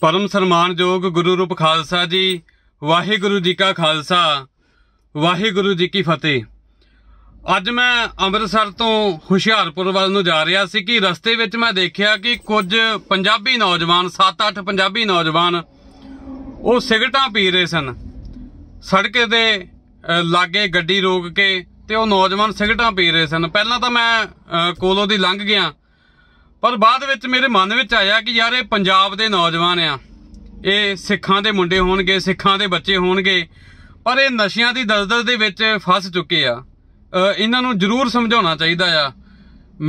ਪਰਮ ਸਨਮਾਨਯੋਗ ਗੁਰੂ ਰੂਪ ਖਾਲਸਾ ਜੀ ਵਾਹਿਗੁਰੂ ਜੀ ਕਾ ਖਾਲਸਾ ਵਾਹਿਗੁਰੂ ਜੀ ਕੀ ਫਤਿਹ ਅੱਜ ਮੈਂ ਅੰਮ੍ਰਿਤਸਰ ਤੋਂ ਹੁਸ਼ਿਆਰਪੁਰ ਵੱਲ ਨੂੰ ਜਾ ਰਿਹਾ ਸੀ ਕਿ ਰਸਤੇ ਵਿੱਚ ਮੈਂ ਦੇਖਿਆ ਕਿ ਕੁਝ ਪੰਜਾਬੀ ਨੌਜਵਾਨ 7-8 ਪੰਜਾਬੀ ਨੌਜਵਾਨ ਉਹ ਸਿਗਰਟਾਂ ਪੀ ਰਹੇ ਸਨ ਸੜਕ ਦੇ ਲਾਗੇ ਗੱਡੀ ਰੋਕ ਕੇ ਤੇ ਉਹ ਨੌਜਵਾਨ ਸਿਗਰਟਾਂ ਪੀ ਰਹੇ ਸਨ ਪਹਿਲਾਂ ਤਾਂ ਮੈਂ ਕੋਲੋਂ ਦੀ ਲੰਘ ਗਿਆ ਪਰ ਬਾਅਦ ਵਿੱਚ ਮੇਰੇ ਮਨ ਵਿੱਚ ਆਇਆ ਕਿ ਯਾਰ ਇਹ ਪੰਜਾਬ ਦੇ ਨੌਜਵਾਨ ਆ ਇਹ ਸਿੱਖਾਂ ਦੇ ਮੁੰਡੇ ਹੋਣਗੇ ਸਿੱਖਾਂ ਦੇ ਬੱਚੇ ਹੋਣਗੇ ਪਰ ਇਹ ਨਸ਼ਿਆਂ ਦੀ ਦਲਦਲ ਦੇ ਵਿੱਚ ਫਸ ਚੁੱਕੇ ਆ ਇਹਨਾਂ ਨੂੰ ਜ਼ਰੂਰ ਸਮਝਾਉਣਾ ਚਾਹੀਦਾ ਆ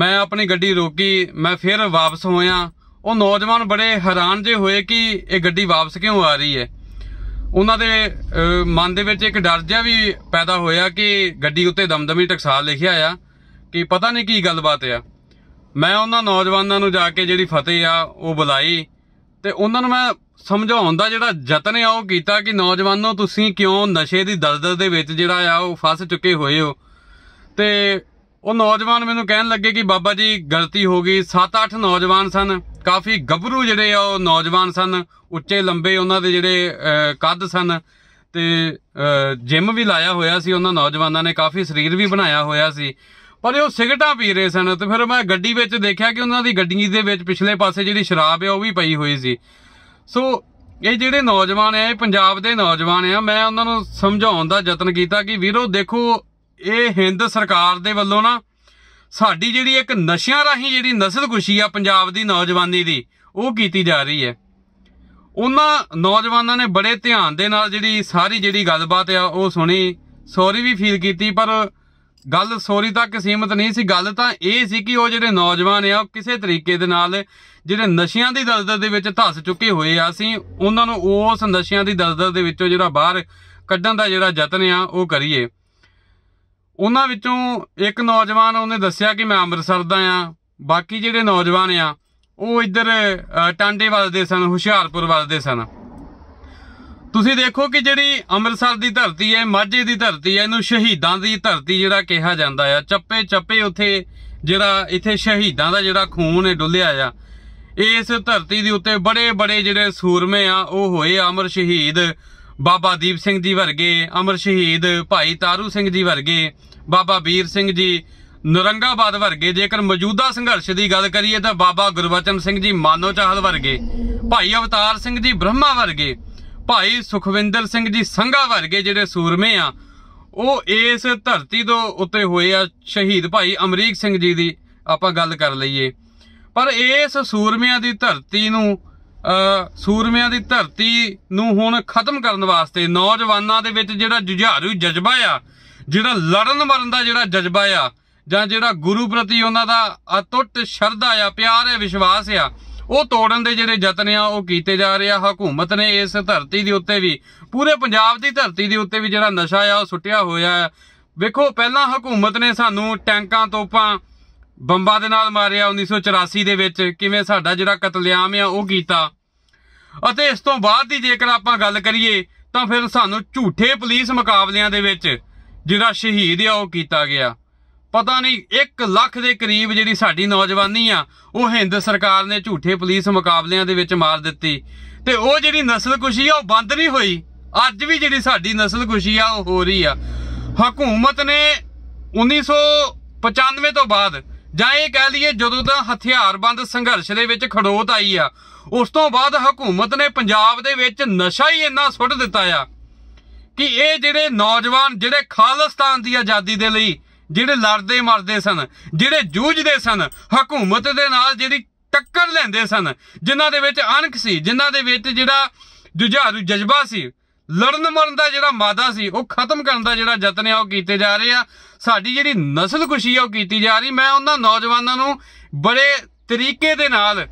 ਮੈਂ ਆਪਣੀ ਗੱਡੀ ਰੋਕੀ ਮੈਂ ਫਿਰ ਵਾਪਸ ਹੋਇਆ ਉਹ ਨੌਜਵਾਨ ਬੜੇ ਹੈਰਾਨ ਜੇ ਹੋਏ ਕਿ ਇਹ ਗੱਡੀ ਵਾਪਸ ਕਿਉਂ ਆ ਰਹੀ ਹੈ ਉਹਨਾਂ ਦੇ ਮਨ ਦੇ ਵਿੱਚ ਇੱਕ ਡਰ ਜਿਹਾ ਵੀ ਪੈਦਾ ਹੋਇਆ ਕਿ ਗੱਡੀ ਉੱਤੇ ਦਮਦਮੀ ਟਕਸਾਲ ਲਿਖਿਆ ਆ ਕਿ ਪਤਾ ਨਹੀਂ ਕੀ ਗੱਲਬਾਤ ਆ ਮੈਂ ਉਹਨਾਂ ਨੌਜਵਾਨਾਂ ਨੂੰ ਜਾ ਕੇ ਜਿਹੜੀ ਫਤਿਹ ਆ ਉਹ ਬੁਲਾਈ ਤੇ ਉਹਨਾਂ ਨੂੰ ਮੈਂ ਸਮਝਾਉਣ ਦਾ ਜਿਹੜਾ ਯਤਨ ਆ ਉਹ ਕੀਤਾ ਕਿ ਨੌਜਵਾਨੋ ਤੁਸੀਂ ਕਿਉਂ ਨਸ਼ੇ ਦੀ ਦਲਦਲ ਦੇ ਵਿੱਚ ਜਿਹੜਾ ਆ ਉਹ ਫਸ ਚੁੱਕੇ ਹੋਏ ਹੋ ਤੇ ਉਹ ਨੌਜਵਾਨ ਮੈਨੂੰ ਕਹਿਣ ਲੱਗੇ ਕਿ ਬਾਬਾ ਜੀ ਗਲਤੀ ਹੋ ਗਈ 7-8 ਨੌਜਵਾਨ ਸਨ ਕਾਫੀ ਗੱਭਰੂ ਜਿਹੜੇ ਆ ਉਹ ਨੌਜਵਾਨ ਸਨ ਉੱਚੇ ਲੰਬੇ ਉਹਨਾਂ ਦੇ ਜਿਹੜੇ ਕੱਦ ਸਨ ਤੇ ਜਿਮ ਵੀ ਲਾਇਆ ਹੋਇਆ ਸੀ ਉਹਨਾਂ ਨੌਜਵਾਨਾਂ ਨੇ ਕਾਫੀ ਸਰੀਰ ਵੀ ਬਣਾਇਆ ਹੋਇਆ ਸੀ ਪਰ ਉਹ ਸਿਗਰਟਾਂ ਪੀ ਰਹੇ ਸਨ ਤੇ ਫਿਰ ਮੈਂ ਗੱਡੀ ਵਿੱਚ ਦੇਖਿਆ ਕਿ ਉਹਨਾਂ ਦੀ ਗੱਡੀ ਦੇ ਵਿੱਚ ਪਿਛਲੇ ਪਾਸੇ ਜਿਹੜੀ ਸ਼ਰਾਬ ਹੈ ਉਹ ਵੀ ਪਈ ਹੋਈ ਸੀ ਸੋ ਇਹ ਜਿਹੜੇ ਨੌਜਵਾਨ ਆ ਇਹ ਪੰਜਾਬ ਦੇ ਨੌਜਵਾਨ ਆ ਮੈਂ ਉਹਨਾਂ ਨੂੰ ਸਮਝਾਉਣ ਦਾ ਯਤਨ ਕੀਤਾ ਕਿ ਵੀਰੋ ਦੇਖੋ ਇਹ ਹਿੰਦ ਸਰਕਾਰ ਦੇ ਵੱਲੋਂ ਨਾ ਸਾਡੀ ਜਿਹੜੀ ਇੱਕ ਨਸ਼ਿਆਂ ਰਾਹੀਂ ਜਿਹੜੀ ਨਸਲ ਖੁਸ਼ੀ ਆ ਪੰਜਾਬ ਦੀ ਨੌਜਵਾਨੀ ਦੀ ਉਹ ਕੀਤੀ ਜਾ ਰਹੀ ਹੈ ਉਹਨਾਂ ਨੌਜਵਾਨਾਂ ਨੇ ਬੜੇ ਧਿਆਨ ਦੇ ਨਾਲ ਜਿਹੜੀ ਸਾਰੀ ਜਿਹੜੀ ਗੱਲਬਾਤ ਆ ਉਹ ਸੁਣੀ ਸੌਰੀ ਵੀ ਫੀਲ ਕੀਤੀ ਪਰ ਗੱਲ ਸੋਰੀ ਤੱਕ ਸੀਮਤ ਨਹੀਂ ਸੀ ਗੱਲ ਤਾਂ ਇਹ ਸੀ ਕਿ ਉਹ ਜਿਹੜੇ ਨੌਜਵਾਨ ਆ ਉਹ ਕਿਸੇ ਤਰੀਕੇ ਦੇ ਨਾਲ ਜਿਹੜੇ ਨਸ਼ਿਆਂ ਦੀ ਦਲਦਲ ਦੇ ਵਿੱਚ ਧਸ ਚੁੱਕੇ ਹੋਏ ਆ ਸੀ ਉਹਨਾਂ ਨੂੰ ਉਸ ਨਸ਼ਿਆਂ ਦੀ ਦਲਦਲ ਦੇ ਵਿੱਚੋਂ ਜਿਹੜਾ ਬਾਹਰ ਕੱਢਣ ਦਾ ਜਿਹੜਾ ਯਤਨ ਆ ਉਹ ਕਰੀਏ ਉਹਨਾਂ ਵਿੱਚੋਂ ਇੱਕ ਨੌਜਵਾਨ ਉਹਨੇ ਦੱਸਿਆ ਕਿ ਮੈਂ ਅੰਮ੍ਰਿਤਸਰ ਦਾ ਆ ਬਾਕੀ ਜਿਹੜੇ ਨੌਜਵਾਨ ਆ ਉਹ ਇੱਧਰ ਟਾਂਡੇ ਵੱਲ ਦੇ ਸਨ ਹੁਸ਼ਿਆਰਪੁਰ ਵੱਲ ਦੇ ਸਨ ਤੁਸੀਂ ਦੇਖੋ ਕਿ ਜਿਹੜੀ ਅੰਮ੍ਰਿਤਸਰ ਦੀ ਧਰਤੀ ਹੈ ਮਾਝੇ ਦੀ ਧਰਤੀ ਹੈ ਇਹਨੂੰ ਸ਼ਹੀਦਾਂ ਦੀ ਧਰਤੀ ਜਿਹੜਾ ਕਿਹਾ ਜਾਂਦਾ ਆ ਚੱਪੇ ਚੱਪੇ ਉੱਥੇ ਜਿਹੜਾ ਇੱਥੇ ਸ਼ਹੀਦਾਂ ਦਾ ਜਿਹੜਾ ਖੂਨ ਹੈ ਡੁੱਲਿਆ ਆ ਇਸ ਧਰਤੀ ਦੇ ਉੱਤੇ ਬੜੇ ਬੜੇ ਜਿਹੜੇ ਸੂਰਮੇ ਆ ਉਹ ਹੋਏ ਅਮਰ ਸ਼ਹੀਦ ਬਾਬਾ ਦੀਪ ਸਿੰਘ ਜੀ ਵਰਗੇ ਅਮਰ ਸ਼ਹੀਦ ਭਾਈ ਤਾਰੂ ਸਿੰਘ ਜੀ ਵਰਗੇ ਬਾਬਾ ਵੀਰ ਸਿੰਘ ਜੀ ਨਰੰਗਾਬਾਦ ਵਰਗੇ ਜੇਕਰ ਮੌਜੂਦਾ ਸੰਘਰਸ਼ ਦੀ ਗੱਲ ਕਰੀਏ ਤਾਂ ਬਾਬਾ ਗੁਰਬਚਨ ਸਿੰਘ ਜੀ ਮਾਨੋ ਚਾਹਲ ਵਰਗੇ ਭਾਈ ਅਵਤਾਰ ਸਿੰਘ ਜੀ ਬ੍ਰਹਮਾ ਵਰਗੇ ਭਾਈ ਸੁਖਵਿੰਦਰ ਸਿੰਘ ਜੀ ਸੰਘਾ ਵਰਗੇ ਜਿਹੜੇ ਸੂਰਮੇ ਆ ਉਹ ਇਸ ਧਰਤੀ ਤੋਂ ਉੱਤੇ ਹੋਏ ਆ ਸ਼ਹੀਦ ਭਾਈ ਅਮਰੀਕ ਸਿੰਘ ਜੀ ਦੀ ਆਪਾਂ ਗੱਲ ਕਰ ਲਈਏ ਪਰ ਇਸ ਸੂਰਮਿਆਂ ਦੀ ਧਰਤੀ ਨੂੰ ਸੂਰਮਿਆਂ ਦੀ ਧਰਤੀ ਨੂੰ ਹੁਣ ਖਤਮ ਕਰਨ ਵਾਸਤੇ ਨੌਜਵਾਨਾਂ ਦੇ ਵਿੱਚ ਜਿਹੜਾ ਜੁਝਾਰੂ ਜਜ਼ਬਾ ਆ ਜਿਹੜਾ ਲੜਨ ਮਰਨ ਦਾ ਜਿਹੜਾ ਜਜ਼ਬਾ ਆ ਜਾਂ ਜਿਹੜਾ ਗੁਰੂ ਪ੍ਰਤੀ ਉਹਨਾਂ ਦਾ ਅਟੁੱਟ ਸ਼ਰਧਾ ਆ ਪਿਆਰ ਹੈ ਵਿਸ਼ਵਾਸ ਆ ਉਹ ਤੋੜਨ ਦੇ ਜਿਹੜੇ ਯਤਨ ਆ ਉਹ ਕੀਤੇ ਜਾ ਰਹੇ ਆ ਹਕੂਮਤ ਨੇ ਇਸ ਧਰਤੀ ਦੇ ਉੱਤੇ ਵੀ ਪੂਰੇ ਪੰਜਾਬ ਦੀ ਧਰਤੀ ਦੇ ਉੱਤੇ ਵੀ ਜਿਹੜਾ ਨਸ਼ਾ ਆ ਉਹ ਸੁੱਟਿਆ ਹੋਇਆ ਹੈ ਵੇਖੋ ਪਹਿਲਾਂ ਹਕੂਮਤ ਨੇ ਸਾਨੂੰ ਟੈਂਕਾਂ ਤੋਪਾਂ ਬੰਬਾਂ ਦੇ ਨਾਲ ਮਾਰਿਆ 1984 ਦੇ ਵਿੱਚ ਕਿਵੇਂ ਸਾਡਾ ਜਿਹੜਾ ਕਤਲੇਆਮ ਆ ਉਹ ਕੀਤਾ ਅਤੇ ਇਸ ਤੋਂ ਬਾਅਦ ਦੀ ਜੇਕਰ ਆਪਾਂ ਗੱਲ ਕਰੀਏ ਤਾਂ ਫਿਰ ਸਾਨੂੰ ਝੂਠੇ ਪੁਲਿਸ ਮੁਕਾਬਲਿਆਂ ਦੇ ਵਿੱਚ ਜਿਹੜਾ ਸ਼ਹੀਦ ਆ ਉਹ ਕੀਤਾ ਗਿਆ ਪਤਾ ਨਹੀਂ 1 ਲੱਖ ਦੇ ਕਰੀਬ ਜਿਹੜੀ ਸਾਡੀ ਨੌਜਵਾਨੀ ਆ ਉਹ ਹਿੰਦ ਸਰਕਾਰ ਨੇ ਝੂਠੇ ਪੁਲਿਸ ਮੁਕਾਬਲਿਆਂ ਦੇ ਵਿੱਚ ਮਾਰ ਦਿੱਤੀ ਤੇ ਉਹ ਜਿਹੜੀ ਨਸਲ ਖੁਸ਼ੀ ਆ ਉਹ ਬੰਦ ਨਹੀਂ ਹੋਈ ਅੱਜ ਵੀ ਜਿਹੜੀ ਸਾਡੀ ਨਸਲ ਖੁਸ਼ੀ ਆ ਉਹ ਹੋ ਰਹੀ ਆ ਹਕੂਮਤ ਨੇ 1995 ਤੋਂ ਬਾਅਦ ਜਾਂ ਇਹ ਕਹਿ ਲਈਏ ਜਦੋਂ ਦਾ ਹਥਿਆਰਬੰਦ ਸੰਘਰਸ਼ ਦੇ ਵਿੱਚ ਖੜੋਤ ਆਈ ਆ ਉਸ ਤੋਂ ਬਾਅਦ ਹਕੂਮਤ ਨੇ ਪੰਜਾਬ ਦੇ ਵਿੱਚ ਨਸ਼ਾ ਹੀ ਇੰਨਾ ਸੁੱਟ ਦਿੱਤਾ ਆ ਕਿ ਇਹ ਜਿਹੜੇ ਨੌਜਵਾਨ ਜਿਹੜੇ ਖਾਲਸਤਾਨ ਦੀ ਆਜ਼ਾਦੀ ਦੇ ਲਈ ਜਿਹੜੇ ਲੜਦੇ ਮਰਦੇ ਸਨ ਜਿਹੜੇ ਜੂਝਦੇ ਸਨ ਹਕੂਮਤ ਦੇ ਨਾਲ ਜਿਹੜੀ ਟੱਕਰ ਲੈਂਦੇ ਸਨ ਜਿਨ੍ਹਾਂ ਦੇ ਵਿੱਚ ਅਣਖ ਸੀ ਜਿਨ੍ਹਾਂ ਦੇ ਵਿੱਚ ਜਿਹੜਾ ਜੁਝਾਰੂ ਜਜ਼ਬਾ ਸੀ ਲੜਨ ਮਰਨ ਦਾ ਜਿਹੜਾ ਮਾਦਾ ਸੀ ਉਹ ਖਤਮ ਕਰਨ ਦਾ ਜਿਹੜਾ ਯਤਨ ਆ ਉਹ ਕੀਤੇ ਜਾ ਰਹੇ ਆ ਸਾਡੀ ਜਿਹੜੀ ਨਸਲ ਖੁਸ਼ੀ ਆ ਉਹ ਕੀਤੀ ਜਾ ਰਹੀ ਮੈਂ ਉਹਨਾਂ ਨੌਜਵਾਨਾਂ ਨੂੰ ਬੜੇ ਤਰੀਕੇ ਦੇ ਨਾਲ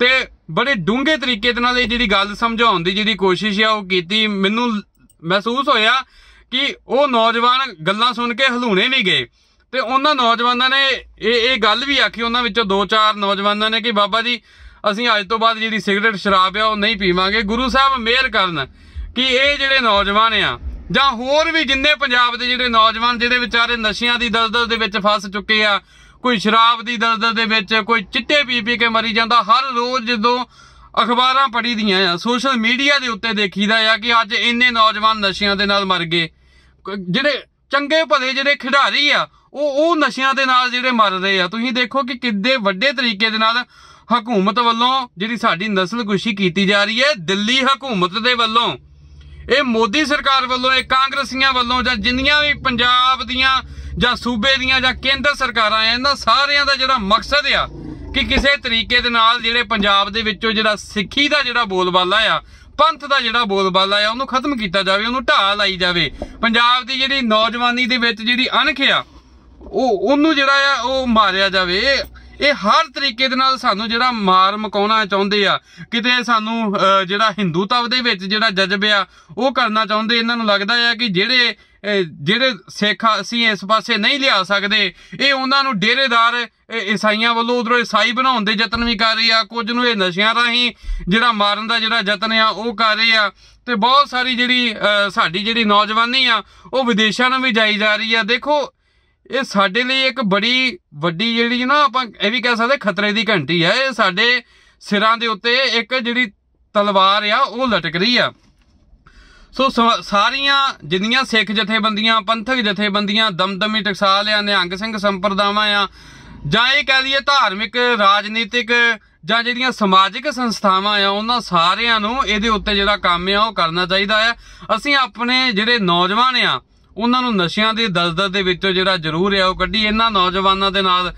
ਤੇ ਬੜੇ ਡੂੰਘੇ ਤਰੀਕੇ ਦੇ ਨਾਲ ਇਹ ਜਿਹੜੀ ਗੱਲ ਸਮਝਾਉਣ ਦੀ ਜਿਹੜੀ ਕੋਸ਼ਿਸ਼ ਆ ਉਹ ਕੀਤੀ ਮੈਨੂੰ ਮਹਿਸੂਸ ਹੋਇਆ ਕਿ ਉਹ ਨੌਜਵਾਨ ਗੱਲਾਂ ਸੁਣ ਕੇ ਹਲੂਣੇ ਨਹੀਂ ਗਏ ਤੇ ਉਹਨਾਂ ਨੌਜਵਾਨਾਂ ਨੇ ਇਹ ਇਹ ਗੱਲ ਵੀ ਆਖੀ ਉਹਨਾਂ ਵਿੱਚੋਂ ਦੋ ਚਾਰ ਨੌਜਵਾਨਾਂ ਨੇ ਕਿ ਬਾਬਾ ਜੀ ਅਸੀਂ ਅੱਜ ਤੋਂ ਬਾਅਦ ਜਿਹੜੀ ਸਿਗਰਟ ਸ਼ਰਾਬ ਆ ਉਹ ਨਹੀਂ ਪੀਵਾਂਗੇ ਗੁਰੂ ਸਾਹਿਬ ਮਿਹਰ ਕਰਨ ਕਿ ਇਹ ਜਿਹੜੇ ਨੌਜਵਾਨ ਆ ਜਾਂ ਹੋਰ ਵੀ ਜਿੰਨੇ ਪੰਜਾਬ ਦੇ ਜਿਹੜੇ ਨੌਜਵਾਨ ਜਿਹੜੇ ਵਿਚਾਰੇ ਨਸ਼ਿਆਂ ਦੀ ਦਲਦਲ ਦੇ ਵਿੱਚ ਫਸ ਚੁੱਕੇ ਆ ਕੋਈ ਸ਼ਰਾਬ ਦੀ ਦਲਦਲ ਦੇ ਵਿੱਚ ਕੋਈ ਚਿੱਟੇ ਪੀ ਪੀ ਕੇ ਮਰੀ ਜਾਂਦਾ ਹਰ ਰੋਜ਼ ਜਦੋਂ ਅਖਬਾਰਾਂ ਪੜੀਦੀਆਂ ਆ ਸੋਸ਼ਲ ਮੀਡੀਆ ਦੇ ਉੱਤੇ ਦੇਖੀਦਾ ਆ ਕਿ ਅੱਜ ਇੰਨੇ ਨੌਜਵਾਨ ਨਸ਼ਿਆਂ ਦੇ ਨਾਲ ਮਰ ਗਏ ਜਿਹੜੇ ਚੰਗੇ ਭਲੇ ਜਿਹੜੇ ਖਿਡਾਰੀ ਆ ਉਹ ਉਹ ਨਸ਼ਿਆਂ ਦੇ ਨਾਲ ਜਿਹੜੇ ਮਰ ਰਹੇ ਆ ਤੁਸੀਂ ਦੇਖੋ ਕਿ ਕਿੱਦੇ ਵੱਡੇ ਤਰੀਕੇ ਦੇ ਨਾਲ ਹਕੂਮਤ ਵੱਲੋਂ ਜਿਹੜੀ ਸਾਡੀ ਨਸਲਕੁਸ਼ੀ ਕੀਤੀ ਜਾ ਰਹੀ ਹੈ ਦਿੱਲੀ ਹਕੂਮਤ ਦੇ ਵੱਲੋਂ ਇਹ ਮੋਦੀ ਸਰਕਾਰ ਵੱਲੋਂ ਇਹ ਕਾਂਗਰਸੀਆਂ ਵੱਲੋਂ ਜਾਂ ਜਿੰਨੀਆਂ ਵੀ ਪੰਜਾਬ ਦੀਆਂ ਜਾਂ ਸੂਬੇ ਦੀਆਂ ਜਾਂ ਕੇਂਦਰ ਸਰਕਾਰਾਂ ਆ ਇਹਨਾਂ ਸਾਰਿਆਂ ਦਾ ਜਿਹੜਾ ਮਕਸਦ ਆ ਕਿ ਕਿਸੇ ਤਰੀਕੇ ਦੇ ਨਾਲ ਜਿਹੜੇ ਪੰਜਾਬ ਦੇ ਵਿੱਚੋਂ ਜਿਹੜਾ ਸਿੱਖੀ ਦਾ ਜਿਹੜਾ ਬੋਲਬਾਲਾ ਆ ਪੰਥ ਦਾ ਜਿਹੜਾ ਬੋਲਬਾਲਾ ਆ ਉਹਨੂੰ ਖਤਮ ਕੀਤਾ ਜਾਵੇ ਉਹਨੂੰ ਢਾਹ ਲਾਈ ਜਾਵੇ ਪੰਜਾਬ ਦੀ ਜਿਹੜੀ ਨੌਜਵਾਨੀ ਦੇ ਵਿੱਚ ਜਿਹੜੀ ਅਣਖ ਆ ਉਹ ਉਹਨੂੰ ਜਿਹੜਾ ਆ ਉਹ ਮਾਰਿਆ ਜਾਵੇ ਇਹ ਹਰ ਤਰੀਕੇ ਦੇ ਨਾਲ ਸਾਨੂੰ ਜਿਹੜਾ ਮਾਰ ਮਕਾਉਣਾ ਚਾਹੁੰਦੇ ਆ ਕਿਤੇ ਸਾਨੂੰ ਜਿਹੜਾ ਹਿੰਦੂਤਵ ਦੇ ਵਿੱਚ ਜਿਹੜਾ ਜਜ਼ਬਿਆ ਉਹ ਕਰਨਾ ਚਾਹੁੰਦੇ ਇਹਨਾਂ ਨੂੰ ਲੱਗਦਾ ਆ ਕਿ ਜਿਹੜੇ ਜਿਹੜੇ ਸਿੱਖ ਅਸੀਂ ਇਸ ਪਾਸੇ ਨਹੀਂ ਲਿਆ ਸਕਦੇ ਇਹ ਉਹਨਾਂ ਨੂੰ ਡੇਰੇਦਾਰ ਈਸਾਈਆਂ ਵੱਲੋਂ ਉਧਰੋਂ ਈਸਾਈ ਬਣਾਉਣ ਦੇ ਯਤਨ ਵੀ ਕਰ ਰਹੀ ਆ ਕੁਝ ਨੂੰ ਇਹ ਨਸ਼ਿਆਂ ਰਾਹੀਂ ਜਿਹੜਾ ਮਾਰਨ ਦਾ ਜਿਹੜਾ ਯਤਨ ਆ ਉਹ ਕਰ ਰਹੇ ਆ ਤੇ ਬਹੁਤ ਸਾਰੀ ਜਿਹੜੀ ਸਾਡੀ ਜਿਹੜੀ ਨੌਜਵਾਨੀ ਆ ਉਹ ਵਿਦੇਸ਼ਾਂ ਨੂੰ ਵੀ ਜਾਈ ਜਾ ਰਹੀ ਆ ਦੇਖੋ ਇਹ ਸਾਡੇ ਲਈ ਇੱਕ ਬੜੀ ਵੱਡੀ ਜਿਹੜੀ ਨਾ ਆਪਾਂ ਇਹ ਵੀ ਕਹਿ ਸਕਦੇ ਖਤਰੇ ਦੀ ਘੰਟੀ ਹੈ ਇਹ ਸਾਡੇ ਸਿਰਾਂ ਦੇ ਉੱਤੇ ਇੱਕ ਜਿਹੜੀ ਤਲਵਾਰ ਆ ਉਹ ਲਟਕ ਰਹੀ ਆ ਸੋ ਸਾਰੀਆਂ ਜਿੰਨੀਆਂ ਸਿੱਖ ਜਥੇਬੰਦੀਆਂ ਪੰਥਕ ਜਥੇਬੰਦੀਆਂ ਦਮਦਮੀ ਟਕਸਾਲ ਆ ਨਿਹੰਗ ਸਿੰਘ ਸੰਪਰਦਾਵਾਂ ਆ ਜਾਂ ਇਹ ਕਹਿ ਲਈਏ ਧਾਰਮਿਕ ਰਾਜਨੀਤਿਕ ਜਾਂ ਜਿਹੜੀਆਂ ਸਮਾਜਿਕ ਸੰਸਥਾਵਾਂ ਆ ਉਹਨਾਂ ਸਾਰਿਆਂ ਨੂੰ ਇਹਦੇ ਉੱਤੇ ਜਿਹੜਾ ਕੰਮ ਆ ਉਹ ਕਰਨਾ ਚਾਹੀਦਾ ਆ ਅਸੀਂ ਆਪਣੇ ਜਿਹੜੇ ਨੌਜਵਾਨ ਆ ਉਹਨਾਂ ਨੂੰ ਨਸ਼ਿਆਂ ਦੇ ਦਲਦਲ ਦੇ ਵਿੱਚੋਂ ਜਿਹੜਾ ਜ਼ਰੂਰ ਆ ਉਹ ਕੱਢੀ ਇਹਨਾਂ ਨੌਜਵਾਨਾਂ ਦੇ ਨਾਲ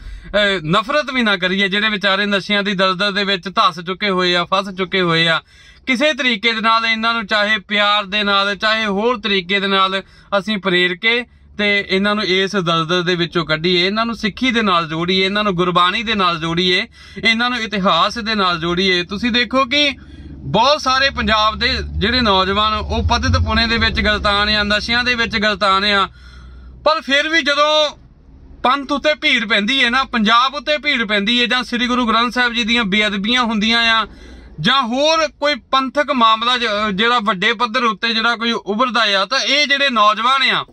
ਨਫ਼ਰਤ ਵੀ ਨਾ ਕਰੀਏ ਜਿਹੜੇ ਵਿਚਾਰੇ ਨਸ਼ਿਆਂ ਦੀ ਦਲਦਲ ਦੇ ਵਿੱਚ ਧਸ ਚੁੱਕੇ ਹੋਏ ਆ ਫਸ ਚੁੱਕੇ ਹੋਏ ਆ ਕਿਸੇ ਤਰੀਕੇ ਦੇ ਨਾਲ ਇਹਨਾਂ ਨੂੰ ਚਾਹੇ ਪਿਆਰ ਦੇ ਨਾਲ ਚਾਹੇ ਹੋਰ ਤਰੀਕੇ ਦੇ ਨਾਲ ਅਸੀਂ ਪ੍ਰੇਰ ਕੇ ਤੇ ਇਹਨਾਂ ਨੂੰ ਇਸ ਦਲਦਲ ਦੇ ਵਿੱਚੋਂ ਕੱਢੀਏ ਇਹਨਾਂ ਨੂੰ ਸਿੱਖੀ ਦੇ ਨਾਲ ਜੋੜੀਏ ਇਹਨਾਂ ਨੂੰ ਗੁਰਬਾਣੀ ਦੇ ਨਾਲ ਜੋੜੀਏ ਇਹਨਾਂ ਨੂੰ ਇਤਿਹਾਸ ਦੇ ਨਾਲ ਜੋੜੀਏ ਤੁਸੀਂ ਦੇਖੋ ਕਿ ਬਹੁਤ ਸਾਰੇ ਪੰਜਾਬ ਦੇ ਜਿਹੜੇ ਨੌਜਵਾਨ ਉਹ ਪਤਿਤ ਪੁਨੇ ਦੇ ਵਿੱਚ ਗਲਤਾਨ ਆ ਨਸ਼ਿਆਂ ਦੇ ਵਿੱਚ ਗਲਤਾਨ ਆ ਪਰ ਫਿਰ ਵੀ ਜਦੋਂ ਪੰਥ ਉਤੇ ਭੀੜ ਪੈਂਦੀ ਹੈ ਨਾ ਪੰਜਾਬ ਉਤੇ ਭੀੜ ਪੈਂਦੀ ਹੈ ਜਾਂ ਸ੍ਰੀ ਗੁਰੂ ਗ੍ਰੰਥ ਸਾਹਿਬ ਜੀ ਦੀਆਂ ਬੇਅਦਬੀਆਂ ਹੁੰਦੀਆਂ ਆ ਜਾਂ ਹੋਰ ਕੋਈ ਪੰਥਕ ਮਾਮਲਾ ਜਿਹੜਾ ਵੱਡੇ ਪੱਧਰ ਉੱਤੇ ਜਿਹੜਾ ਕੋਈ ਉਭਰਦਾ ਆ ਤਾਂ ਇਹ ਜਿਹੜੇ ਨੌਜਵਾਨ ਆ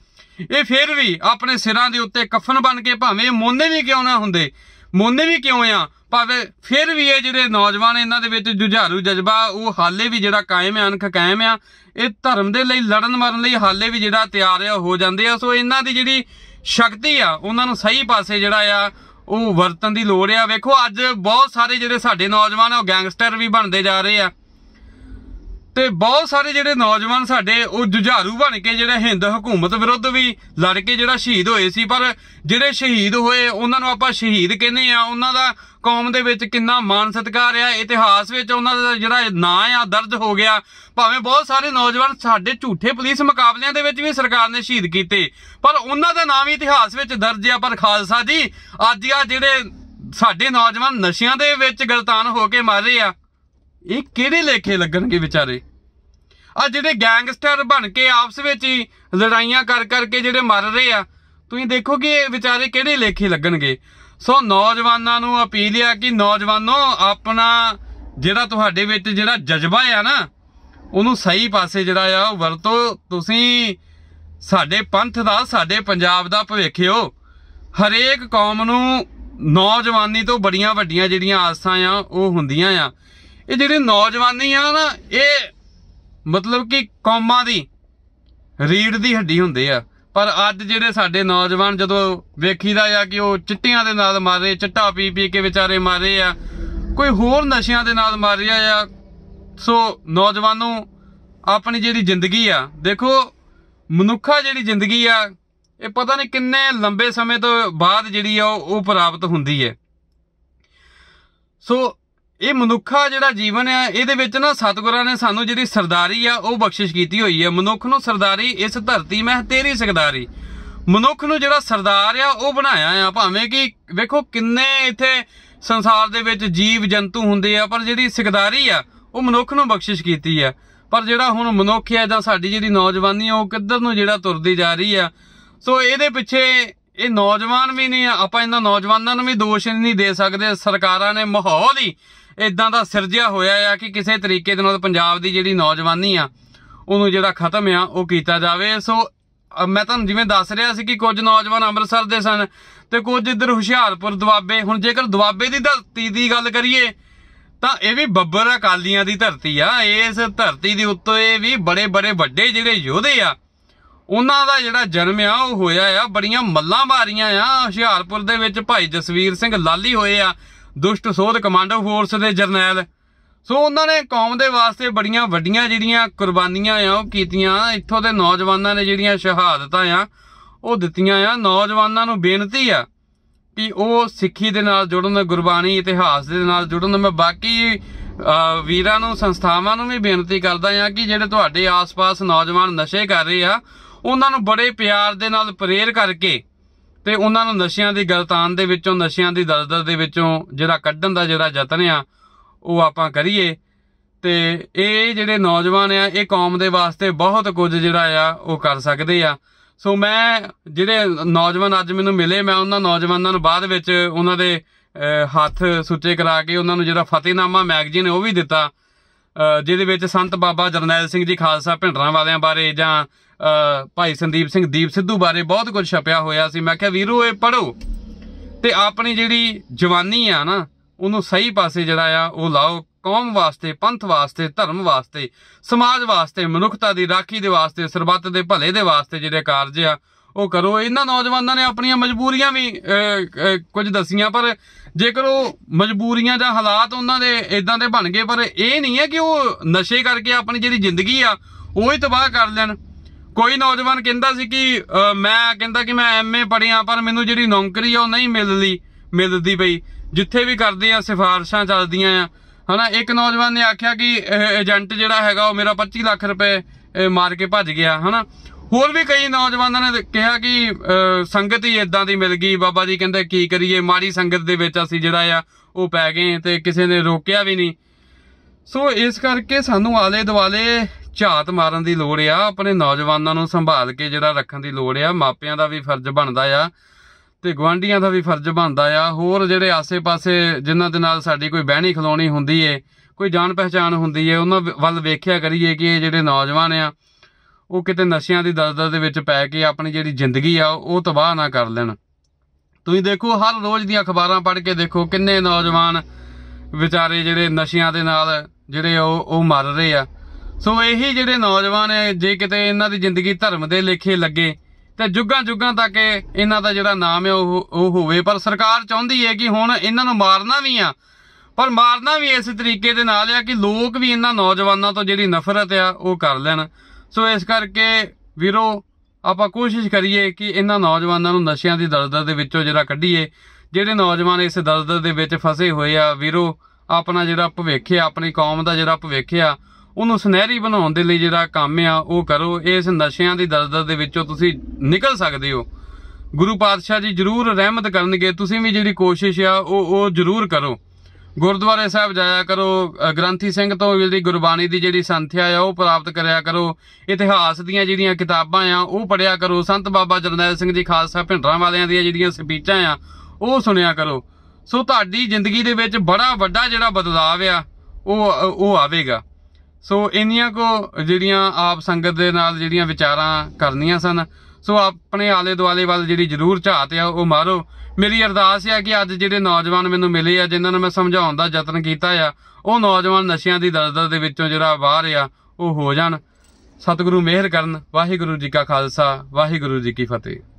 ਇਹ ਫਿਰ ਵੀ ਆਪਣੇ ਸਿਰਾਂ ਦੇ ਉੱਤੇ ਕਫਨ ਬਣ ਕੇ ਭਾਵੇਂ ਮੋਨੇ ਵੀ ਕਿਉਂ ਨਾ ਹੁੰਦੇ ਮੋਨੇ ਵੀ ਕਿਉਂ ਆ ਭਾਵੇਂ ਫਿਰ ਵੀ ਇਹ ਜਿਹੜੇ ਨੌਜਵਾਨ ਇਹਨਾਂ ਦੇ ਵਿੱਚ ਜੁਝਾਰੂ ਜਜ਼ਬਾ ਉਹ ਹਾਲੇ ਵੀ ਜਿਹੜਾ ਕਾਇਮ ਹੈ ਅਣਖ ਕਾਇਮ ਆ ਇਹ ਧਰਮ ਦੇ ਲਈ ਲੜਨ ਮਰਨ ਲਈ ਹਾਲੇ ਵੀ ਜਿਹੜਾ ਤਿਆਰ ਆ ਹੋ ਜਾਂਦੇ ਆ ਸੋ ਇਹਨਾਂ ਦੀ ਜਿਹੜੀ ਸ਼ਕਤੀ ਆ ਉਹਨਾਂ ਨੂੰ ਸਹੀ ਪਾਸੇ ਜਿਹੜਾ ਆ ਉਹ ਵਰਤਨ ਦੀ ਲੋੜ ਆ ਵੇਖੋ ਅੱਜ ਬਹੁਤ ਸਾਰੇ ਜਿਹੜੇ ਸਾਡੇ ਨੌਜਵਾਨ ਆ ਉਹ ਗੈਂਗਸਟਰ ਵੀ ਬਣਦੇ ਜਾ ਰਹੇ ਆ ਤੇ ਬਹੁਤ ਸਾਰੇ ਜਿਹੜੇ ਨੌਜਵਾਨ ਸਾਡੇ ਉਹ ਜੁਝਾਰੂ ਬਣ ਕੇ ਜਿਹੜੇ ਹਿੰਦ ਹਕੂਮਤ ਵਿਰੁੱਧ ਵੀ ਲੜ ਕੇ ਜਿਹੜਾ ਸ਼ਹੀਦ ਹੋਏ ਸੀ ਪਰ ਜਿਹੜੇ ਸ਼ਹੀਦ ਹੋਏ ਉਹਨਾਂ ਨੂੰ ਆਪਾਂ ਸ਼ਹੀਦ ਕਹਿੰਦੇ ਆ ਉਹਨਾਂ ਦਾ ਕੌਮ ਦੇ ਵਿੱਚ ਕਿੰਨਾ ਮਾਣ ਸਤਿਕਾਰ ਆ ਇਤਿਹਾਸ ਵਿੱਚ ਉਹਨਾਂ ਦਾ ਜਿਹੜਾ ਨਾਂ ਆ ਦਰਜ ਹੋ ਗਿਆ ਭਾਵੇਂ ਬਹੁਤ ਸਾਰੇ ਨੌਜਵਾਨ ਸਾਡੇ ਝੂਠੇ ਪੁਲਿਸ ਮੁਕਾਬਲਿਆਂ ਦੇ ਵਿੱਚ ਵੀ ਸਰਕਾਰ ਨੇ ਸ਼ਹੀਦ ਕੀਤੇ ਪਰ ਉਹਨਾਂ ਦਾ ਨਾਮ ਵੀ ਇਤਿਹਾਸ ਵਿੱਚ ਦਰਜ ਆ ਪਰ ਖਾਲਸਾ ਜੀ ਅੱਜ ਆ ਜਿਹੜੇ ਸਾਡੇ ਨੌਜਵਾਨ ਨਸ਼ਿਆਂ ਦੇ ਵਿੱਚ ਗਲਤਾਨ ਹੋ ਕੇ ਮਰ ਰਹੇ ਆ ਇਹ ਕਿਹੜੇ ਲੇਖੇ ਲੱਗਣਗੇ ਵਿਚਾਰੇ ਆ ਜਿਹੜੇ ਗੈਂਗਸਟਰ ਬਣ ਕੇ ਆਪਸ ਵਿੱਚ ਹੀ ਲੜਾਈਆਂ ਕਰ ਕਰਕੇ ਜਿਹੜੇ ਮਰ ਰਹੇ ਆ ਤੁਸੀਂ ਦੇਖੋ ਕਿ ਇਹ ਵਿਚਾਰੇ ਕਿਹੜੇ ਲੇਖੇ ਲੱਗਣਗੇ ਸੋ ਨੌਜਵਾਨਾਂ ਨੂੰ ਅਪੀਲ ਆ ਕਿ ਨੌਜਵਾਨੋ ਆਪਣਾ ਜਿਹੜਾ ਤੁਹਾਡੇ ਵਿੱਚ ਜਿਹੜਾ ਜਜ਼ਬਾ ਆ ਨਾ ਉਹਨੂੰ ਸਹੀ ਪਾਸੇ ਜਿਹੜਾ ਆ ਉਹ ਵਰਤੋ ਤੁਸੀਂ ਸਾਡੇ ਪੰਥ ਦਾ ਸਾਡੇ ਪੰਜਾਬ ਦਾ ਭਵਿੱਖ ਹੋ ਹਰੇਕ ਕੌਮ ਨੂੰ ਨੌਜਵਾਨੀ ਤੋਂ ਬੜੀਆਂ ਵੱਡੀਆਂ ਜਿਹੜੀਆਂ ਆਸਾਂ ਆ ਉਹ ਹੁੰਦੀਆਂ ਆ ਇਹ ਜਿਹੜੀ ਨੌਜਵਾਨੀ ਆ ਨਾ ਇਹ ਮਤਲਬ ਕਿ ਕੌਮਾਂ ਦੀ ਰੀੜ ਦੀ ਹੱਡੀ ਹੁੰਦੇ ਆ ਪਰ ਅੱਜ ਜਿਹੜੇ ਸਾਡੇ ਨੌਜਵਾਨ ਜਦੋਂ ਵੇਖੀਦਾ ਆ ਕਿ ਉਹ ਚਿੱਟੀਆਂ ਦੇ ਨਾਲ ਮਾਰੇ ਚਿੱਟਾ ਪੀ ਪੀ ਕੇ ਵਿਚਾਰੇ ਮਾਰੇ ਆ ਕੋਈ ਹੋਰ ਨਸ਼ਿਆਂ ਦੇ ਨਾਲ ਮਾਰ ਰਿਹਾ ਆ ਸੋ ਨੌਜਵਾਨੋ ਆਪਣੀ ਜਿਹੜੀ ਜ਼ਿੰਦਗੀ ਆ ਦੇਖੋ ਮਨੁੱਖਾ ਜਿਹੜੀ ਜ਼ਿੰਦਗੀ ਆ ਇਹ ਪਤਾ ਨਹੀਂ ਕਿੰਨੇ ਲੰਬੇ ਸਮੇਂ ਤੋਂ ਬਾਅਦ ਜਿਹੜੀ ਆ ਉਹ ਪ੍ਰਾਪਤ ਹੁੰਦੀ ਹੈ ਸੋ ਇਹ ਮਨੁੱਖਾ ਜਿਹੜਾ ਜੀਵਨ ਹੈ ਇਹਦੇ ਵਿੱਚ ਨਾ ਸਤਿਗੁਰਾਂ ਨੇ ਸਾਨੂੰ ਜਿਹੜੀ ਸਰਦਾਰੀ ਆ ਉਹ ਬਖਸ਼ਿਸ਼ ਕੀਤੀ ਹੋਈ ਹੈ ਮਨੁੱਖ ਨੂੰ ਸਰਦਾਰੀ ਇਸ ਧਰਤੀ ਮੈਂ ਤੇਰੀ ਸਰਦਾਰੀ ਮਨੁੱਖ ਨੂੰ ਜਿਹੜਾ ਸਰਦਾਰ ਆ ਉਹ ਬਣਾਇਆ ਆ ਭਾਵੇਂ ਕਿ ਵੇਖੋ ਕਿੰਨੇ ਇੱਥੇ ਸੰਸਾਰ ਦੇ ਵਿੱਚ ਜੀਵ ਜੰਤੂ ਹੁੰਦੇ ਆ ਪਰ ਜਿਹੜੀ ਸਿਕਦਾਰੀ ਆ ਉਹ ਮਨੁੱਖ ਨੂੰ ਬਖਸ਼ਿਸ਼ ਕੀਤੀ ਆ ਪਰ ਜਿਹੜਾ ਹੁਣ ਮਨੁੱਖ ਆ ਜਾਂ ਸਾਡੀ ਜਿਹੜੀ ਨੌਜਵਾਨੀ ਆ ਉਹ ਕਿੱਧਰ ਨੂੰ ਜਿਹੜਾ ਤੁਰਦੀ ਜਾ ਰਹੀ ਆ ਸੋ ਇਹਦੇ ਪਿੱਛੇ ਇਹ ਨੌਜਵਾਨ ਵੀ ਨਹੀਂ ਆ ਆਪਾਂ ਇਹਨਾਂ ਨੌਜਵਾਨਾਂ ਨੂੰ ਵੀ ਦੋਸ਼ ਨਹੀਂ ਦੇ ਸਕਦੇ ਸਰਕਾਰਾਂ ਨੇ ਮਾਹੌਲ ਹੀ ਇਦਾਂ ਦਾ ਸਿਰਜਿਆ ਹੋਇਆ ਆ ਕਿ ਕਿਸੇ ਤਰੀਕੇ ਦੇ ਨਾਲ ਪੰਜਾਬ ਦੀ ਜਿਹੜੀ ਨੌਜਵਾਨੀ ਆ ਉਹਨੂੰ ਜਿਹੜਾ ਖਤਮ ਆ ਉਹ ਕੀਤਾ ਜਾਵੇ ਸੋ ਮੈਂ ਤੁਹਾਨੂੰ ਜਿਵੇਂ ਦੱਸ ਰਿਹਾ ਸੀ ਕਿ ਕੁਝ ਨੌਜਵਾਨ ਅੰਮ੍ਰਿਤਸਰ ਦੇ ਸਨ ਤੇ ਕੁਝ ਇੱਧਰ ਹੁਸ਼ਿਆਰਪੁਰ ਦੁਆਬੇ ਹੁਣ ਜੇਕਰ ਦੁਆਬੇ ਦੀ ਧਰਤੀ ਦੀ ਗੱਲ ਕਰੀਏ ਤਾਂ ਇਹ ਵੀ ਬੱਬਰ ਅਕਾਲੀਆਂ ਦੀ ਧਰਤੀ ਆ ਇਸ ਧਰਤੀ ਦੇ ਉੱਤੇ ਵੀ ਬੜੇ ਬੜੇ ਵੱਡੇ ਜਿਹੜੇ ਯੋਧੇ ਆ ਉਹਨਾਂ ਦਾ ਜਿਹੜਾ ਜਨਮ ਆ ਉਹ ਹੋਇਆ ਆ ਬੜੀਆਂ ਮੱਲਾਂ ਮਾਰੀਆਂ ਆ ਹੁਸ਼ਿਆਰਪੁਰ ਦੇ ਵਿੱਚ ਭਾਈ ਜਸਵੀਰ ਸਿੰਘ ਲਾਲੀ ਹੋਏ ਆ ਦੁਸ਼ਟ ਸੋਧ ਕਮਾਂਡੋ ਫੋਰਸ ਦੇ ਜਰਨੈਲ ਸੋ ਉਹਨਾਂ ਨੇ ਕੌਮ ਦੇ ਵਾਸਤੇ ਬੜੀਆਂ ਵੱਡੀਆਂ ਜਿਹੜੀਆਂ ਕੁਰਬਾਨੀਆਂ ਆ ਉਹ ਕੀਤੀਆਂ ਇੱਥੋਂ ਦੇ ਨੌਜਵਾਨਾਂ ਨੇ ਜਿਹੜੀਆਂ ਸ਼ਹਾਦਤਾਂ ਆ ਉਹ ਦਿੱਤੀਆਂ ਆ ਨੌਜਵਾਨਾਂ ਨੂੰ ਬੇਨਤੀ ਆ ਕਿ ਉਹ ਸਿੱਖੀ ਦੇ ਨਾਲ ਜੁੜਨ ਗੁਰਬਾਣੀ ਇਤਿਹਾਸ ਦੇ ਨਾਲ ਜੁੜਨ ਮੈਂ ਬਾਕੀ ਵੀਰਾਂ ਨੂੰ ਸੰਸਥਾਵਾਂ ਨੂੰ ਵੀ ਬੇਨਤੀ ਕਰਦਾ ਆ ਕਿ ਜਿਹੜੇ ਤੁਹਾਡੇ ਆਸ-ਪਾਸ ਨੌਜਵਾਨ ਨਸ਼ੇ ਕਰ ਰਹੇ ਆ ਉਹਨਾਂ ਨੂੰ ਬੜੇ ਪਿਆਰ ਦੇ ਨਾਲ ਪ੍ਰੇਰ ਕਰਕੇ ਤੇ ਉਹਨਾਂ ਨੂੰ ਨਸ਼ਿਆਂ ਦੀ ਗਲਤਾਨ ਦੇ ਵਿੱਚੋਂ ਨਸ਼ਿਆਂ ਦੀ ਦਲਦਲ ਦੇ ਵਿੱਚੋਂ ਜਿਹੜਾ ਕੱਢਣ ਦਾ ਜਿਹੜਾ ਯਤਨ ਆ ਉਹ ਆਪਾਂ ਕਰੀਏ ਤੇ ਇਹ ਜਿਹੜੇ ਨੌਜਵਾਨ ਆ ਇਹ ਕੌਮ ਦੇ ਵਾਸਤੇ ਬਹੁਤ ਕੁਝ ਜਿਹੜਾ ਆ ਉਹ ਕਰ ਸਕਦੇ ਆ ਸੋ ਮੈਂ ਜਿਹੜੇ ਨੌਜਵਾਨ ਅੱਜ ਮੈਨੂੰ ਮਿਲੇ ਮੈਂ ਉਹਨਾਂ ਨੌਜਵਾਨਾਂ ਨੂੰ ਬਾਅਦ ਵਿੱਚ ਉਹਨਾਂ ਦੇ ਹੱਥ ਸੁੱਚੇ ਕਰਾ ਕੇ ਉਹਨਾਂ ਨੂੰ ਜਿਹੜਾ ਫਤਿਹਨਾਮਾ ਮੈਗਜ਼ੀਨ ਉਹ ਵੀ ਦਿੱਤਾ ਜਿਹਦੇ ਵਿੱਚ ਸੰਤ ਬਾਬਾ ਜਰਨੈਲ ਸਿੰਘ ਜੀ ਖਾਲਸਾ ਭਿੰਡਰਾਂ ਵਾਲਿਆਂ ਬਾਰੇ ਜਾਂ ਭਾਈ ਸੰਦੀਪ ਸਿੰਘ ਦੀਪ ਸਿੱਧੂ ਬਾਰੇ ਬਹੁਤ ਕੁਝ ਛਪਿਆ ਹੋਇਆ ਸੀ ਮੈਂ ਕਿਹਾ ਵੀਰੋ ਇਹ ਪੜੋ ਤੇ ਆਪਣੀ ਜਿਹੜੀ ਜਵਾਨੀ ਆ ਨਾ ਉਹਨੂੰ ਸਹੀ ਪਾਸੇ ਜਿਹੜਾ ਆ ਉਹ ਲਾਓ ਕੌਮ ਵਾਸਤੇ ਪੰਥ ਵਾਸਤੇ ਧਰਮ ਵਾਸਤੇ ਸਮਾਜ ਵਾਸਤੇ ਮਨੁੱਖਤਾ ਦੀ ਰਾਖੀ ਦੇ ਵਾਸਤੇ ਸਰਬੱਤ ਦੇ ਭਲੇ ਦੇ ਵਾਸਤੇ ਜਿਹੜੇ ਕਾਰਜ ਆ ਉਹ ਕਰੋ ਇਹਨਾਂ ਨੌਜਵਾਨਾਂ ਨੇ ਆਪਣੀਆਂ ਮਜਬੂਰੀਆਂ ਵੀ ਕੁਝ ਦਸੀਆਂ ਪਰ ਜੇਕਰ ਉਹ ਮਜਬੂਰੀਆਂ ਜਾਂ ਹਾਲਾਤ ਉਹਨਾਂ ਦੇ ਇਦਾਂ ਦੇ ਬਣ ਗਏ ਪਰ ਇਹ ਨਹੀਂ ਹੈ ਕਿ ਉਹ ਨਸ਼ੇ ਕਰਕੇ ਆਪਣੀ ਜਿਹੜੀ ਜ਼ਿੰਦਗੀ ਆ ਉਹ ਹੀ ਤਬਾਹ ਕਰ ਲੈਣ ਕੋਈ ਨੌਜਵਾਨ ਕਹਿੰਦਾ ਸੀ ਕਿ ਮੈਂ ਕਹਿੰਦਾ ਕਿ ਮੈਂ ਐਮਏ ਪੜਿਆ ਪਰ ਮੈਨੂੰ ਜਿਹੜੀ ਨੌਕਰੀ ਆ ਉਹ ਨਹੀਂ ਮਿਲਦੀ ਮਿਲਦੀ ਪਈ ਜਿੱਥੇ ਵੀ ਕਰਦੇ ਆ ਸਿਫਾਰਿਸ਼ਾਂ ਚੱਲਦੀਆਂ ਆ ਹਨਾ ਇੱਕ ਨੌਜਵਾਨ ਨੇ ਆਖਿਆ ਕਿ ਏਜੰਟ ਜਿਹੜਾ ਹੈਗਾ ਉਹ ਮੇਰਾ 25 ਲੱਖ ਰੁਪਏ ਮਾਰ ਕੇ ਭੱਜ ਗਿਆ ਹਨਾ ਹੋਰ ਵੀ ਕਈ ਨੌਜਵਾਨਾਂ ਨੇ ਕਿਹਾ ਕਿ ਸੰਗਤ ਹੀ ਇਦਾਂ ਦੀ ਮਿਲ ਗਈ ਬਾਬਾ ਜੀ ਕਹਿੰਦੇ ਕੀ ਕਰੀਏ ਮਾੜੀ ਸੰਗਤ ਦੇ ਵਿੱਚ ਅਸੀਂ ਜਿਹੜਾ ਆ ਉਹ ਪੈ ਗਏ ਤੇ ਕਿਸੇ ਨੇ ਰੋਕਿਆ ਵੀ ਨਹੀਂ ਸੋ ਇਸ ਕਰਕੇ ਸਾਨੂੰ ਆਲੇ ਦੁਆਲੇ ਝਾਤ ਮਾਰਨ ਦੀ ਲੋੜ ਆ ਆਪਣੇ ਨੌਜਵਾਨਾਂ ਨੂੰ ਸੰਭਾਲ ਕੇ ਜਿਹੜਾ ਰੱਖਣ ਦੀ ਲੋੜ ਆ ਮਾਪਿਆਂ ਦਾ ਵੀ ਫਰਜ਼ ਬਣਦਾ ਆ ਤੇ ਗਵਾਂਢੀਆਂ ਦਾ ਵੀ ਫਰਜ਼ ਬਣਦਾ ਆ ਹੋਰ ਜਿਹੜੇ ਆਸੇ-ਪਾਸੇ ਜਿਨ੍ਹਾਂ ਦੇ ਨਾਲ ਸਾਡੀ ਕੋਈ ਬਹਿਣੀ ਖਲੋਣੀ ਹੁੰਦੀ ਏ ਕੋਈ ਜਾਣ ਪਹਿਚਾਨ ਹੁੰਦੀ ਏ ਉਹਨਾਂ ਵੱਲ ਵੇਖਿਆ ਕਰੀਏ ਕਿ ਇਹ ਜਿਹੜੇ ਨੌਜਵਾਨ ਆ ਉਹ ਕਿਤੇ ਨਸ਼ਿਆਂ ਦੀ ਦਲਦਲ ਦੇ ਵਿੱਚ ਪੈ ਕੇ ਆਪਣੀ ਜਿਹੜੀ ਜ਼ਿੰਦਗੀ ਆ ਉਹ ਤਬਾਹ ਨਾ ਕਰ ਲੈਣ ਤੁਸੀਂ ਦੇਖੋ ਹਰ ਰੋਜ਼ ਦੀਆਂ ਅਖਬਾਰਾਂ ਪੜ੍ਹ ਕੇ ਦੇਖੋ ਕਿੰਨੇ ਨੌਜਵਾਨ ਵਿਚਾਰੇ ਜਿਹੜੇ ਨਸ਼ਿਆਂ ਦੇ ਨਾਲ ਜਿਹੜੇ ਉਹ ਉਹ ਮਰ ਰਹੇ ਆ ਸੋ ਇਹੀ ਜਿਹੜੇ ਨੌਜਵਾਨ ਜੇ ਕਿਤੇ ਇਹਨਾਂ ਦੀ ਜ਼ਿੰਦਗੀ ਧਰਮ ਦੇ ਲੇਖੇ ਲੱਗੇ ਤੇ ਜੁਗਾਂ ਜੁਗਾਂ ਤੱਕ ਇਹਨਾਂ ਦਾ ਜਿਹੜਾ ਨਾਮ ਹੈ ਉਹ ਉਹ ਹੋਵੇ ਪਰ ਸਰਕਾਰ ਚਾਹੁੰਦੀ ਹੈ ਕਿ ਹੁਣ ਇਹਨਾਂ ਨੂੰ ਮਾਰਨਾ ਵੀ ਆ ਪਰ ਮਾਰਨਾ ਵੀ ਇਸ ਤਰੀਕੇ ਦੇ ਨਾਲ ਆ ਕਿ ਲੋਕ ਵੀ ਇਹਨਾਂ ਨੌਜਵਾਨਾਂ ਤੋਂ ਜਿਹੜੀ ਨਫ਼ਰਤ ਆ ਉਹ ਕਰ ਲੈਣ ਸੋ ਇਸ ਕਰਕੇ ਵੀਰੋ ਆਪਾਂ ਕੋਸ਼ਿਸ਼ ਕਰੀਏ ਕਿ ਇਹਨਾਂ ਨੌਜਵਾਨਾਂ ਨੂੰ ਨਸ਼ਿਆਂ ਦੀ ਦਰਦ ਦੇ ਵਿੱਚੋਂ ਜਿਹੜਾ ਕੱਢੀਏ ਜਿਹੜੇ ਨੌਜਵਾਨ ਇਸ ਦਰਦ ਦੇ ਵਿੱਚ ਫਸੇ ਹੋਏ ਆ ਵੀਰੋ ਆਪਣਾ ਜਿਹੜਾ ਭਵਿੱਖ ਹੈ ਆਪਣੀ ਕੌਮ ਦਾ ਜਿਹੜਾ ਭਵਿੱਖ ਆ ਉਹਨੂੰ ਸੁਨਹਿਰੀ ਬਣਾਉਣ ਦੇ ਲਈ ਜਿਹੜਾ ਕੰਮ ਆ ਉਹ ਕਰੋ ਇਸ ਨਸ਼ਿਆਂ ਦੀ ਦਰਦ ਦੇ ਵਿੱਚੋਂ ਤੁਸੀਂ ਨਿਕਲ ਸਕਦੇ ਹੋ ਗੁਰੂ ਪਾਤਸ਼ਾਹ ਜੀ ਜ਼ਰੂਰ ਰਹਿਮਤ ਕਰਨਗੇ ਤੁਸੀਂ ਵੀ ਜਿਹੜੀ ਕੋਸ਼ਿਸ਼ ਆ ਉਹ ਉਹ ਜ਼ਰੂਰ ਕਰੋ ਗੁਰਦੁਆਰੇ ਸਾਹਿਬ ਜਾਇਆ ਕਰੋ ਗ੍ਰੰਥੀ ਸਿੰਘ ਤੋਂ ਜਿਹੜੀ ਗੁਰਬਾਣੀ ਦੀ ਜਿਹੜੀ ਸੰਥਿਆ ਆ ਉਹ ਪ੍ਰਾਪਤ ਕਰਿਆ ਕਰੋ ਇਤਿਹਾਸ ਦੀਆਂ ਜਿਹੜੀਆਂ ਕਿਤਾਬਾਂ ਆ ਉਹ ਪੜਿਆ ਕਰੋ ਸੰਤ ਬਾਬਾ ਜਰਨੈਲ ਸਿੰਘ ਜੀ ਖਾਲਸਾ ਭਿੰਡਰਾਂ ਵਾਲਿਆਂ ਦੀਆਂ ਜਿਹੜੀਆਂ ਸਪੀਚਾਂ ਆ ਉਹ ਸੁਣਿਆ ਕਰੋ ਸੋ ਤੁਹਾਡੀ ਜ਼ਿੰਦਗੀ ਦੇ ਵਿੱਚ ਬੜਾ ਵੱਡਾ ਜਿਹੜਾ ਬਦਲਾਅ ਆ ਉਹ ਉਹ ਆਵੇਗਾ ਸੋ ਇੰਨੀਆਂ ਕੋ ਜਿਹੜੀਆਂ ਆਪ ਸੰਗਤ ਦੇ ਨਾਲ ਜਿਹੜੀਆਂ ਵਿਚਾਰਾਂ ਕਰਨੀਆਂ ਸਨ ਸੋ ਆਪਣੇ ਆਲੇ ਦੁਆਲੇ ਵੱਲ ਜਿਹੜੀ ਜ਼ਰੂਰ ਝਾਤ ਆ ਉਹ ਮਾਰੋ ਮੇਰੀ ਅਰਦਾਸ ਹੈ ਕਿ ਅੱਜ ਜਿਹੜੇ ਨੌਜਵਾਨ ਮੈਨੂੰ ਮਿਲੇ ਆ ਜਿਨ੍ਹਾਂ ਨੂੰ ਮੈਂ ਸਮਝਾਉਣ ਦਾ ਯਤਨ ਕੀਤਾ ਆ ਉਹ ਨੌਜਵਾਨ ਨਸ਼ਿਆਂ ਦੀ ਦਲਦਲ ਦੇ ਵਿੱਚੋਂ ਜਿਹੜਾ ਬਾਹਰ ਆ ਉਹ ਹੋ ਜਾਣ ਸਤਿਗੁਰੂ ਮਿਹਰ ਕਰਨ ਵਾਹਿਗੁਰੂ ਜੀ ਕਾ ਖਾਲਸਾ ਵਾਹਿਗੁਰੂ ਜੀ ਕੀ ਫਤਿਹ